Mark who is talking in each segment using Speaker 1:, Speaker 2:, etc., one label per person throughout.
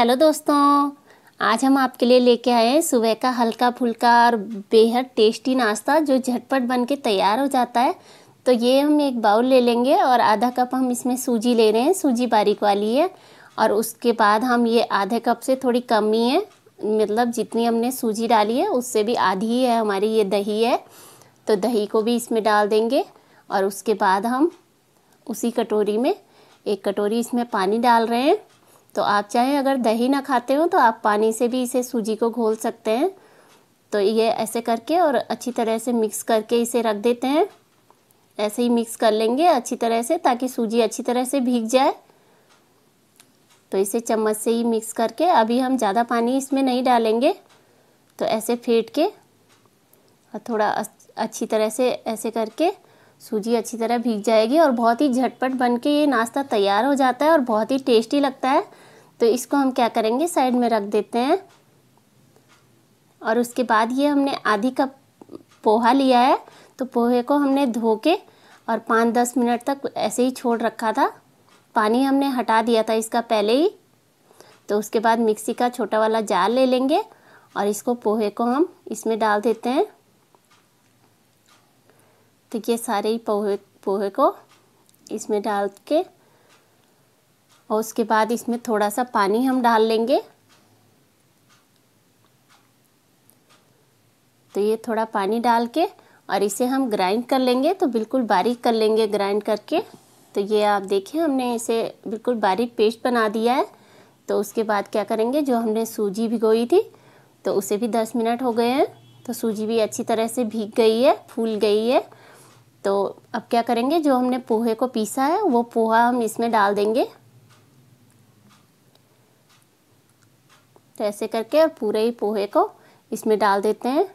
Speaker 1: hello दोस्तों आज हम आपके लिए लेके आए हैं सुबह का हल्का फुल्का और बेहद टेस्टी नाश्ता जो झटपट बन के तैयार हो जाता है तो ये हम एक बाउल ले लेंगे और आधा कप हम इसमें सूजी ले रहे हैं सूजी बारीक वाली है और उसके बाद हम ये आधे कप से थोड़ी कम ही है मतलब जितनी हमने सूजी डाली है उससे भी आधी है हमारी ये दही है तो दही को भी इसमें डाल देंगे और उसके बाद हम उसी कटोरी में एक कटोरी इसमें पानी डाल रहे हैं तो आप चाहें अगर दही ना खाते हो तो आप पानी से भी इसे सूजी को घोल सकते हैं तो ये ऐसे करके और अच्छी तरह से मिक्स करके इसे रख देते हैं ऐसे ही मिक्स कर लेंगे अच्छी तरह से ताकि सूजी अच्छी तरह से भीग जाए तो इसे चम्मच से ही मिक्स करके अभी हम ज़्यादा पानी इसमें नहीं डालेंगे तो ऐसे फेंट के और थोड़ा अच्छी तरह से ऐसे करके सूजी अच्छी तरह भीग जाएगी और बहुत ही झटपट बन के ये नाश्ता तैयार हो जाता है और बहुत ही टेस्टी लगता है तो इसको हम क्या करेंगे साइड में रख देते हैं और उसके बाद ये हमने आधी कप पोहा लिया है तो पोहे को हमने धो के और पाँच दस मिनट तक ऐसे ही छोड़ रखा था पानी हमने हटा दिया था इसका पहले ही तो उसके बाद मिक्सी का छोटा वाला जाल ले लेंगे और इसको पोहे को हम इसमें डाल देते हैं तो ये सारे ही पोहे पोहे को इसमें डाल के और उसके बाद इसमें थोड़ा सा पानी हम डाल लेंगे तो ये थोड़ा पानी डाल के और इसे हम ग्राइंड कर लेंगे तो बिल्कुल बारीक कर लेंगे ग्राइंड करके तो ये आप देखें हमने इसे बिल्कुल बारीक पेस्ट बना दिया है तो उसके बाद क्या करेंगे जो हमने सूजी भिगोई थी तो उसे भी दस मिनट हो गए हैं तो सूजी भी अच्छी तरह से भीग गई है फूल गई है तो अब क्या करेंगे जो हमने पोहे को पीसा है वो पोहा हम इसमें डाल देंगे तो ऐसे करके पूरे ही पोहे को इसमें डाल देते हैं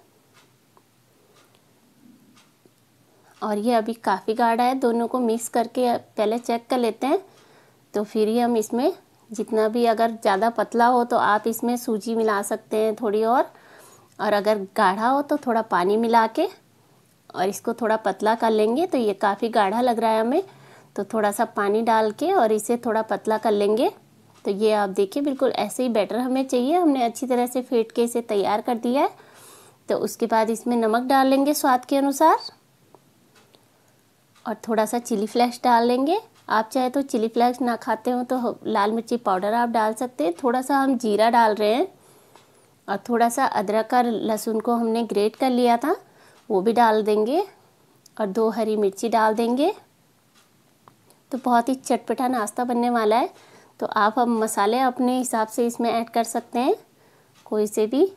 Speaker 1: और ये अभी काफ़ी गाढ़ा है दोनों को मिक्स करके पहले चेक कर लेते हैं तो फिर ही हम इसमें जितना भी अगर ज़्यादा पतला हो तो आप इसमें सूजी मिला सकते हैं थोड़ी और और अगर गाढ़ा हो तो थोड़ा पानी मिला के और इसको थोड़ा पतला कर लेंगे तो ये काफ़ी गाढ़ा लग रहा है हमें तो थोड़ा सा पानी डाल के और इसे थोड़ा पतला कर लेंगे तो ये आप देखिए बिल्कुल ऐसे ही बैटर हमें चाहिए हमने अच्छी तरह से फेंट के इसे तैयार कर दिया है तो उसके बाद इसमें नमक डाल लेंगे स्वाद के अनुसार और थोड़ा सा चिली फ्लैक्स डाल लेंगे आप चाहे तो चिली फ्लैक्स ना खाते हो तो लाल मिर्ची पाउडर आप डाल सकते हैं थोड़ा सा हम जीरा डाल रहे हैं और थोड़ा सा अदरक और लहसुन को हमने ग्रेट कर लिया था वो भी डाल देंगे और दो हरी मिर्ची डाल देंगे तो बहुत ही चटपटा नाश्ता बनने वाला है तो आप हम मसाले अपने हिसाब से इसमें ऐड कर सकते हैं कोई से भी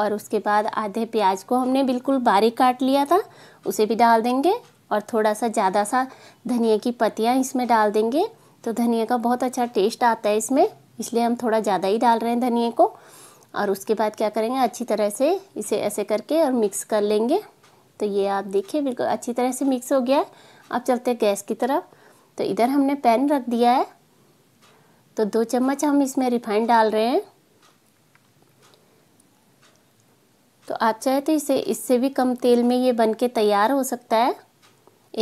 Speaker 1: और उसके बाद आधे प्याज को हमने बिल्कुल बारीक काट लिया था उसे भी डाल देंगे और थोड़ा सा ज़्यादा सा धनिया की पत्तियाँ इसमें डाल देंगे तो धनिया का बहुत अच्छा टेस्ट आता है इसमें इसलिए हम थोड़ा ज़्यादा ही डाल रहे हैं धनिया को और उसके बाद क्या करेंगे अच्छी तरह से इसे ऐसे करके और मिक्स कर लेंगे तो ये आप देखिए बिल्कुल अच्छी तरह से मिक्स हो गया है अब चलते हैं गैस की तरफ तो इधर हमने पैन रख दिया है तो दो चम्मच हम इसमें रिफाइंड डाल रहे हैं तो आप चाहे तो इसे इससे भी कम तेल में ये बन के तैयार हो सकता है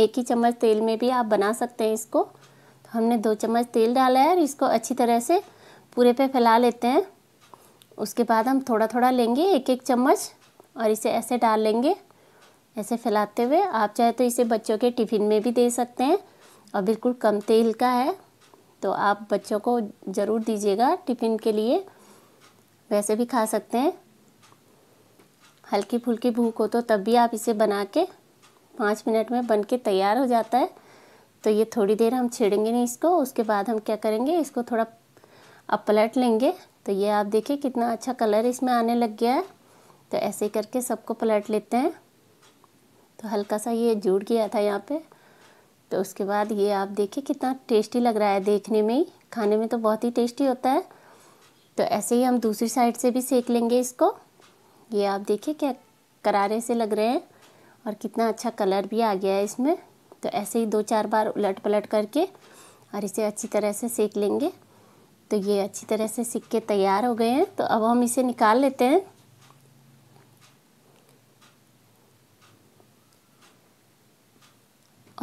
Speaker 1: एक ही चम्मच तेल में भी आप बना सकते हैं इसको तो हमने दो चम्मच तेल डाला है और इसको अच्छी तरह से पूरे पे फैला लेते हैं उसके बाद हम थोड़ा थोड़ा लेंगे एक एक चम्मच और इसे ऐसे डाल लेंगे ऐसे फैलाते हुए आप चाहे तो इसे बच्चों के टिफ़िन में भी दे सकते हैं और बिल्कुल कम तेल का है तो आप बच्चों को ज़रूर दीजिएगा टिफ़िन के लिए वैसे भी खा सकते हैं हल्की फुल्की भूख हो तो तब भी आप इसे बना के पाँच मिनट में बन के तैयार हो जाता है तो ये थोड़ी देर हम छेड़ेंगे नहीं इसको उसके बाद हम क्या करेंगे इसको थोड़ा अब पलट लेंगे तो ये आप देखिए कितना अच्छा कलर इसमें आने लग गया है तो ऐसे करके सबको पलट लेते हैं तो हल्का सा ये जुड़ गया था यहाँ पे तो उसके बाद ये आप देखिए कितना टेस्टी लग रहा है देखने में ही खाने में तो बहुत ही टेस्टी होता है तो ऐसे ही हम दूसरी साइड से भी सेक लेंगे इसको ये आप देखिए क्या करारे से लग रहे हैं और कितना अच्छा कलर भी आ गया है इसमें तो ऐसे ही दो चार बार उलट पलट करके और इसे अच्छी तरह से सेक लेंगे तो ये अच्छी तरह से सीख के तैयार हो गए हैं तो अब हम इसे निकाल लेते हैं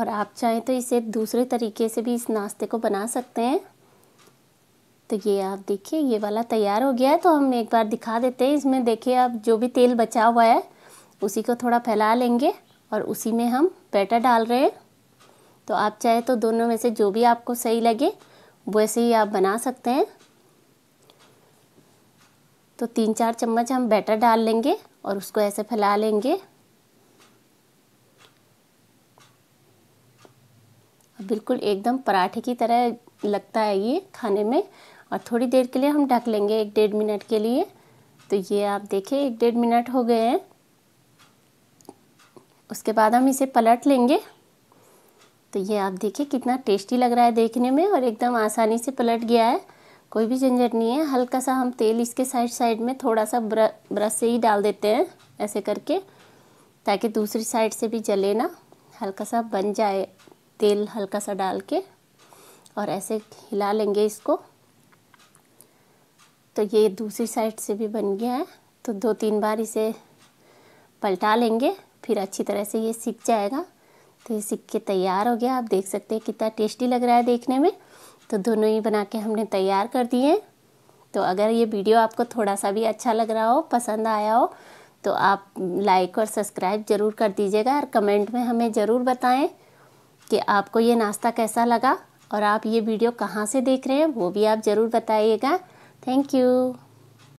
Speaker 1: और आप चाहें तो इसे दूसरे तरीके से भी इस नाश्ते को बना सकते हैं तो ये आप देखिए ये वाला तैयार हो गया है तो हम एक बार दिखा देते हैं इसमें देखिए आप जो भी तेल बचा हुआ है उसी को थोड़ा फैला लेंगे और उसी में हम बैटर डाल रहे हैं तो आप चाहे तो दोनों में से जो भी आपको सही लगे वैसे ही आप बना सकते हैं तो तीन चार चम्मच हम बैटर डाल लेंगे और उसको ऐसे फैला लेंगे बिल्कुल एकदम पराठे की तरह लगता है ये खाने में और थोड़ी देर के लिए हम ढक लेंगे एक डेढ़ मिनट के लिए तो ये आप देखिए एक डेढ़ मिनट हो गए हैं उसके बाद हम इसे पलट लेंगे तो ये आप देखिए कितना टेस्टी लग रहा है देखने में और एकदम आसानी से पलट गया है कोई भी झंझट नहीं है हल्का सा हम तेल इसके साइड साइड में थोड़ा सा ब्रश से ही डाल देते हैं ऐसे करके ताकि दूसरी साइड से भी जले ना हल्का सा बन जाए तेल हल्का सा डाल के और ऐसे हिला लेंगे इसको तो ये दूसरी साइड से भी बन गया है तो दो तीन बार इसे पलटा लेंगे फिर अच्छी तरह से ये सीख जाएगा तो ये सीख के तैयार हो गया आप देख सकते हैं कितना टेस्टी लग रहा है देखने में तो दोनों ही बना के हमने तैयार कर दिए तो अगर ये वीडियो आपको थोड़ा सा भी अच्छा लग रहा हो पसंद आया हो तो आप लाइक और सब्सक्राइब ज़रूर कर दीजिएगा और कमेंट में हमें ज़रूर बताएँ कि आपको ये नाश्ता कैसा लगा और आप ये वीडियो कहाँ से देख रहे हैं वो भी आप ज़रूर बताइएगा थैंक यू